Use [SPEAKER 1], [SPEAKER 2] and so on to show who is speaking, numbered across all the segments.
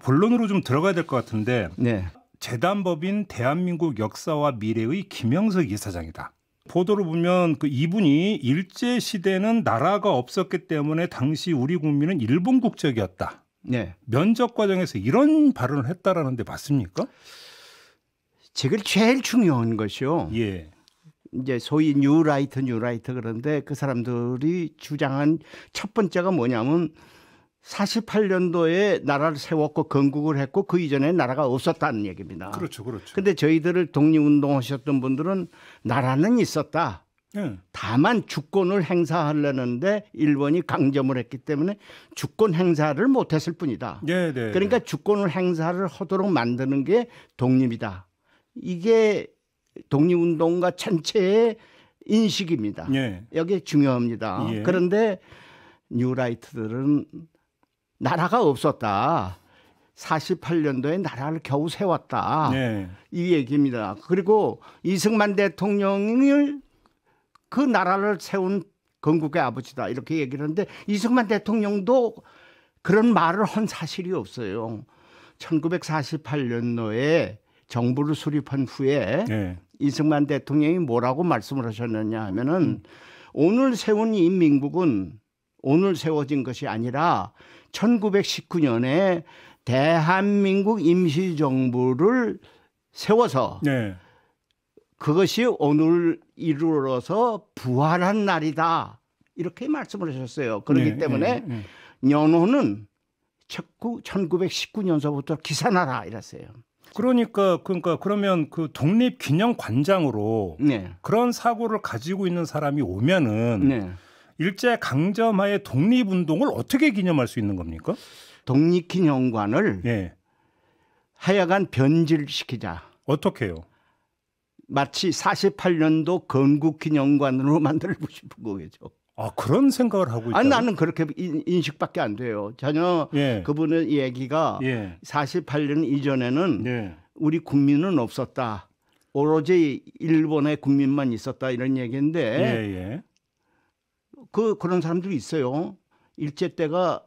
[SPEAKER 1] 본론으로 좀 들어가야 될 것 같은데 네. 재단법인 대한민국 역사와 미래의 김영석 이사장이다. 보도를 보면 그 이분이 일제 시대는 나라가 없었기 때문에 당시 우리 국민은 일본 국적이었다. 네. 면접
[SPEAKER 2] 과정에서 이런 발언을 했다라는데 맞습니까? 제일 제일 중요한 것이요. 예. 이제 소위 뉴라이트 뉴라이트 그런데 그 사람들이 주장한 첫 번째가 뭐냐면 48년도에 나라를 세웠고 건국을 했고 그 이전에 나라가 없었다는 얘기입니다.
[SPEAKER 1] 그렇죠, 그렇죠.
[SPEAKER 2] 근데 저희들을 독립운동하셨던 분들은 나라는 있었다. 네. 다만 주권을 행사하려는데 일본이 강점을 했기 때문에 주권 행사를 못했을 뿐이다. 네, 네. 네. 그러니까 주권을 행사를 하도록 만드는 게 독립이다. 이게 독립운동가 전체의 인식입니다. 예. 여기 중요합니다. 예. 그런데 뉴라이트들은 나라가 없었다. 48년도에 나라를 겨우 세웠다. 네. 이 얘기입니다. 그리고 이승만 대통령을 그 나라를 세운 건국의 아버지다. 이렇게 얘기를 하는데 이승만 대통령도 그런 말을 한 사실이 없어요. 1948년도에 정부를 수립한 후에 네. 이승만 대통령이 뭐라고 말씀을 하셨느냐 하면은 음. 오늘 세운 이 민국은 오늘 세워진 것이 아니라 1919년에 대한민국 임시정부를 세워서 네. 그것이 오늘 이루어서 부활한 날이다. 이렇게 말씀을 하셨어요. 그렇기 네, 네 때문에 네, 연호는 1919년서부터 기산하라 이랬어요.
[SPEAKER 1] 그러니까 그러니까 그러면 그 독립 기념 관장으로 네. 그런 사고를 가지고 있는 사람이 오면은 네. 일제 강점하의 독립운동을 어떻게 기념할 수 있는 겁니까? 독립기념관을
[SPEAKER 2] 예. 하여간 변질시키자. 어떻게요? 마치 48년도 건국기념관으로 만들고 싶은 거겠죠. 아 그런
[SPEAKER 1] 생각을 하고 있다. 아 나는
[SPEAKER 2] 그렇게 인, 식밖에안 돼요. 전혀 예. 그분의 얘기가 예. 48년 이전에는 예. 우리 국민은 없었다. 오로지 일본의 국민만 있었다 이런 얘기인데 예, 예. 그 그런 사람들이 있어요. 일제 때가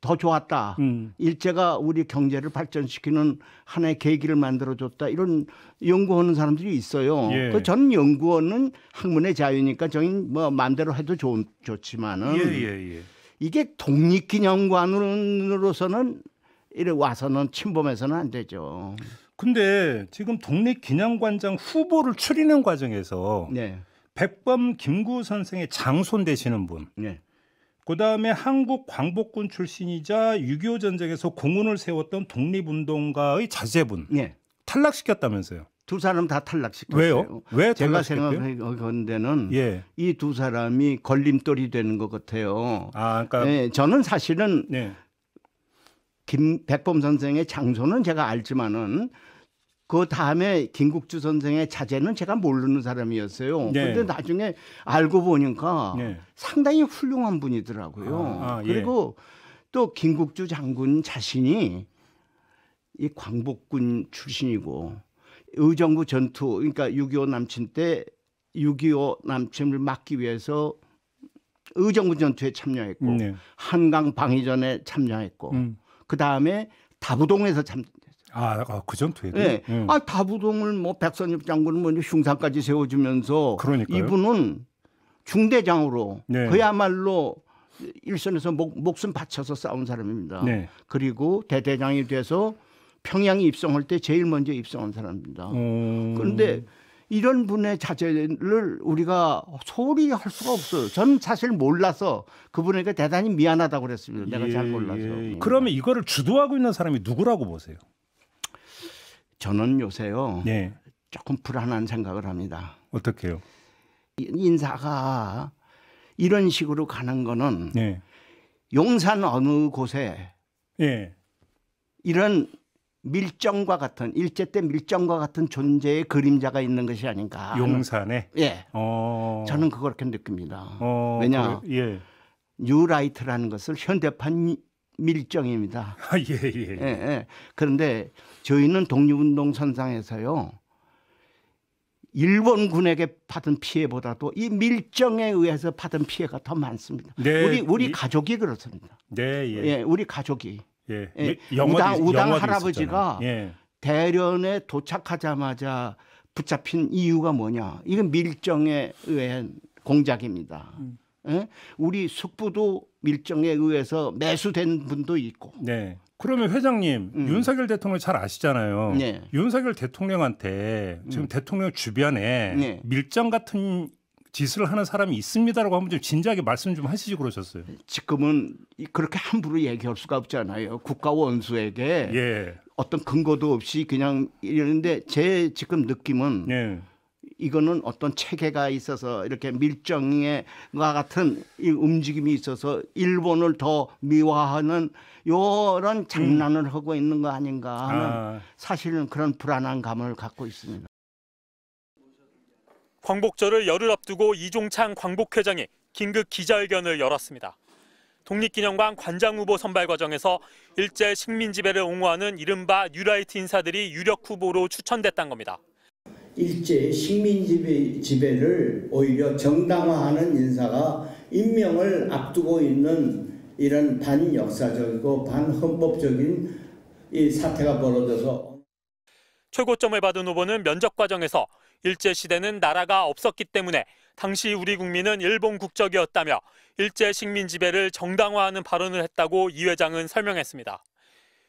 [SPEAKER 2] 더 좋았다. 음. 일제가 우리 경제를 발전시키는 하나의 계기를 만들어줬다. 이런 연구하는 사람들이 있어요. 예. 그전 연구원은 학문의 자유니까 저는 뭐 마음대로 해도 좋, 좋지만은 예, 예, 예, 이게 독립기념관으로서는 이래 와서는 침범해서는 안 되죠. 근데 지금 독립기념관장 후보를
[SPEAKER 1] 추리는 과정에서 네. 백범 김구 선생의 장손 되시는 분. 네. 예. 그 다음에 한국 광복군 출신이자 6.25 전쟁에서 공훈을 세웠던 독립운동가의 자제분. 네. 탈락시켰다면서요. 두 사람 다 탈락시켰어요. 왜요? 왜 제가
[SPEAKER 2] 생각하건데는 예. 이 두 사람이 걸림돌이 되는 것 같아요. 아, 그러니까 네, 저는 사실은 네. 김 백범 선생의 장소는 제가 알지만은 그 다음에 김국주 선생의 자제는 제가 모르는 사람이었어요. 네. 그런데 나중에 알고 보니까 네. 상당히 훌륭한 분이더라고요. 아, 아, 예. 그리고 예. 또 김국주 장군 자신이 이 광복군 출신이고 의정부 전투 그러니까 6.25 남친 때 6.25 남침을 막기 위해서 의정부 전투에 참여했고 네. 한강 방위전에 참여했고 음. 그 다음에 다부동에서 참, 아, 아, 그 전투에도. 네. 예. 음. 아, 다부동을 뭐 백선엽 장군을 먼저 뭐 흉상까지 세워주면서 그러니까요. 이분은 중대장으로 네. 그야말로 일선에서 목, 목숨 바쳐서 싸운 사람입니다. 네. 그리고 대대장이 돼서 평양에 입성할 때 제일 먼저 입성한 사람입니다. 그런데 이런 분의 자제를 우리가 소홀히 할 수가 없어요. 저는 사실 몰라서 그분에게 대단히 미안하다고 그랬습니다. 내가 예, 잘 몰라서. 예, 예. 그러면 이거를 주도하고 있는 사람이 누구라고 보세요? 저는 요새요 네. 조금 불안한 생각을 합니다. 어떻게요? 인사가 이런 식으로 가는 거는 네. 용산 어느 곳에 네. 이런 밀정과 같은 일제 때 밀정과 같은 존재의 그림자가 있는 것이 아닌가. 용산에. 예. 어... 저는 그렇게 느낍니다. 어... 왜냐, 그, 예. 뉴라이트라는 것을 현대판 밀정입니다. 아, 예, 예. 예, 예. 예. 그런데 저희는 독립운동 선상에서요. 일본군에게 받은 피해보다도 이 밀정에 의해서 받은 피해가 더 많습니다. 네, 우리 우리 가족이 그렇습니다. 네, 예. 예 우리 가족이
[SPEAKER 1] 예, 예. 우당
[SPEAKER 2] 우당 할아버지가 예. 대련에 도착하자마자 붙잡힌 이유가 뭐냐? 이건 밀정에 의한 공작입니다. 음. 예? 우리 숙부도 밀정에 의해서 매수된 분도 있고. 네. 그러면 회장님
[SPEAKER 1] 음. 윤석열 대통령 잘 아시잖아요. 네. 윤석열 대통령한테 지금 음. 대통령 주변에 네. 밀정 같은 짓을 하는 사람이 있습니다라고 한번 좀 진지하게 말씀 좀 하시지
[SPEAKER 2] 그러셨어요. 지금은 그렇게 함부로 얘기할 수가 없잖아요. 국가 원수에게 예. 어떤 근거도 없이 그냥 이러는데 제 지금 느낌은 예. 이거는 어떤 체계가 있어서 이렇게 밀정의와 같은 이 움직임이 있어서 일본을 더 미화하는 요런 장난을 음. 하고 있는 거 아닌가 하는 아. 사실은 그런 불안한 감을 갖고 있습니다.
[SPEAKER 3] 광복절을 열흘 앞두고 이종창 광복회장이 긴급 기자회견을 열었습니다. 독립기념관 관장 후보 선발 과정에서 일제 식민 지배를 옹호하는 이른바 뉴라이트 인사들이 유력 후보로 추천됐다는 겁니다.
[SPEAKER 2] 일제 식민 지배, 지배를 오히려 정당화하는 인사가 임명을 앞두고 있는 이런 반역사적이고 반헌법적인 이 사태가 벌어져서
[SPEAKER 3] 최고점을 받은 후보는 면접 과정에서 일제시대는 나라가 없었기 때문에 당시 우리 국민은 일본 국적이었다며 일제 식민 지배를 정당화하는 발언을 했다고 이 회장은 설명했습니다.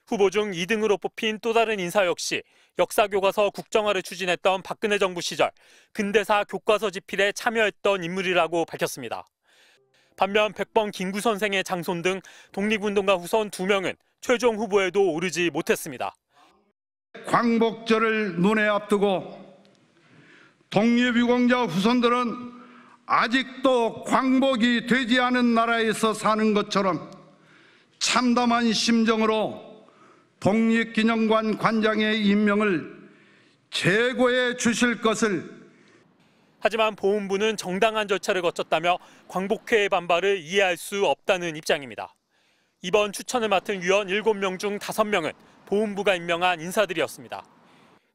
[SPEAKER 3] 후보 중 2등으로 뽑힌 또 다른 인사 역시 역사교과서 국정화를 추진했던 박근혜 정부 시절 근대사 교과서 집필에 참여했던 인물이라고 밝혔습니다. 반면 백범 김구 선생의 장손 등 독립운동가 후손 2명은 최종 후보에도 오르지 못했습니다. 광복절을 눈에 앞두고
[SPEAKER 2] 독립유공자 후손들은 아직도 광복이 되지 않은 나라에서 사는 것처럼 참담한 심정으로
[SPEAKER 3] 독립기념관 관장의 임명을 제고해 주실 것을 하지만 보훈부는 정당한 절차를 거쳤다며 광복회의 반발을 이해할 수 없다는 입장입니다. 이번 추천을 맡은 위원 7명 중 5명은 보훈부가 임명한 인사들이었습니다.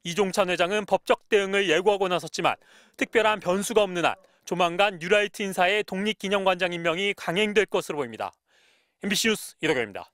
[SPEAKER 3] 이종찬 회장은 법적 대응을 예고하고 나섰지만 특별한 변수가 없는 한 조만간 뉴라이트 인사의 독립기념관장 임명이 강행될 것으로 보입니다. MBC 뉴스 이덕경입니다.